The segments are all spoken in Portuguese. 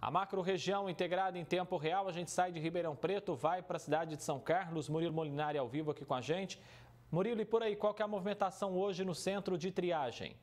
A macro-região integrada em tempo real, a gente sai de Ribeirão Preto, vai para a cidade de São Carlos. Murilo Molinari ao vivo aqui com a gente. Murilo, e por aí, qual que é a movimentação hoje no centro de triagem?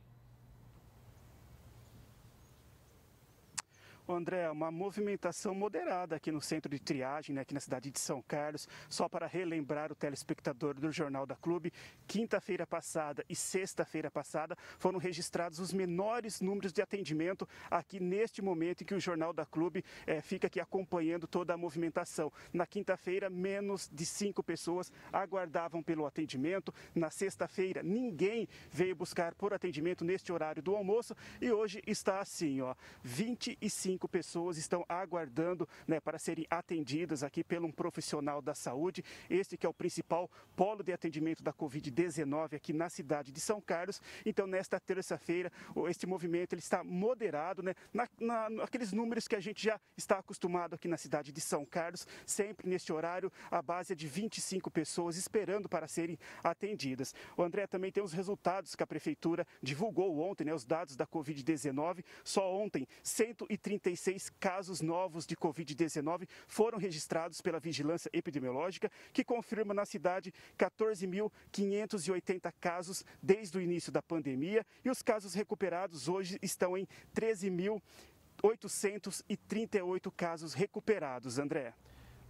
André, uma movimentação moderada aqui no centro de triagem, né, aqui na cidade de São Carlos. Só para relembrar o telespectador do Jornal da Clube, quinta-feira passada e sexta-feira passada foram registrados os menores números de atendimento aqui neste momento em que o Jornal da Clube é, fica aqui acompanhando toda a movimentação. Na quinta-feira, menos de cinco pessoas aguardavam pelo atendimento. Na sexta-feira, ninguém veio buscar por atendimento neste horário do almoço. E hoje está assim, ó, 25 cinco pessoas estão aguardando né, para serem atendidas aqui pelo um profissional da saúde. Este que é o principal polo de atendimento da Covid-19 aqui na cidade de São Carlos. Então, nesta terça-feira, este movimento ele está moderado, né, na, na, naqueles números que a gente já está acostumado aqui na cidade de São Carlos, sempre neste horário, a base é de 25 pessoas esperando para serem atendidas. O André também tem os resultados que a prefeitura divulgou ontem, né, os dados da Covid-19. Só ontem, 130 136 casos novos de Covid-19 foram registrados pela Vigilância Epidemiológica, que confirma na cidade 14.580 casos desde o início da pandemia e os casos recuperados hoje estão em 13.838 casos recuperados, André.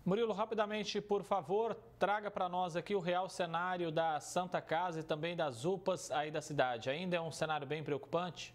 Murilo, rapidamente, por favor, traga para nós aqui o real cenário da Santa Casa e também das UPAs aí da cidade. Ainda é um cenário bem preocupante?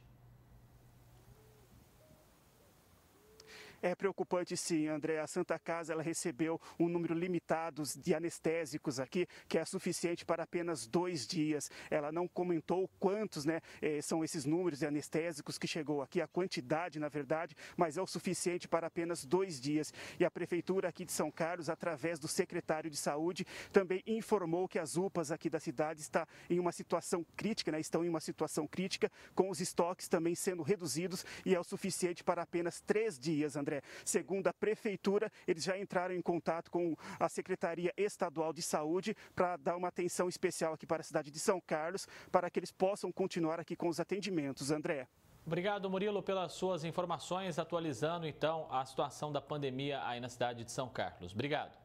É preocupante sim, André. A Santa Casa ela recebeu um número limitado de anestésicos aqui, que é suficiente para apenas dois dias. Ela não comentou quantos né, é, são esses números de anestésicos que chegou aqui, a quantidade, na verdade, mas é o suficiente para apenas dois dias. E a Prefeitura aqui de São Carlos, através do secretário de Saúde, também informou que as UPAs aqui da cidade está em uma situação crítica, né, estão em uma situação crítica, com os estoques também sendo reduzidos e é o suficiente para apenas três dias, André. André. Segundo a prefeitura, eles já entraram em contato com a Secretaria Estadual de Saúde para dar uma atenção especial aqui para a cidade de São Carlos, para que eles possam continuar aqui com os atendimentos. André. Obrigado, Murilo, pelas suas informações, atualizando então a situação da pandemia aí na cidade de São Carlos. Obrigado.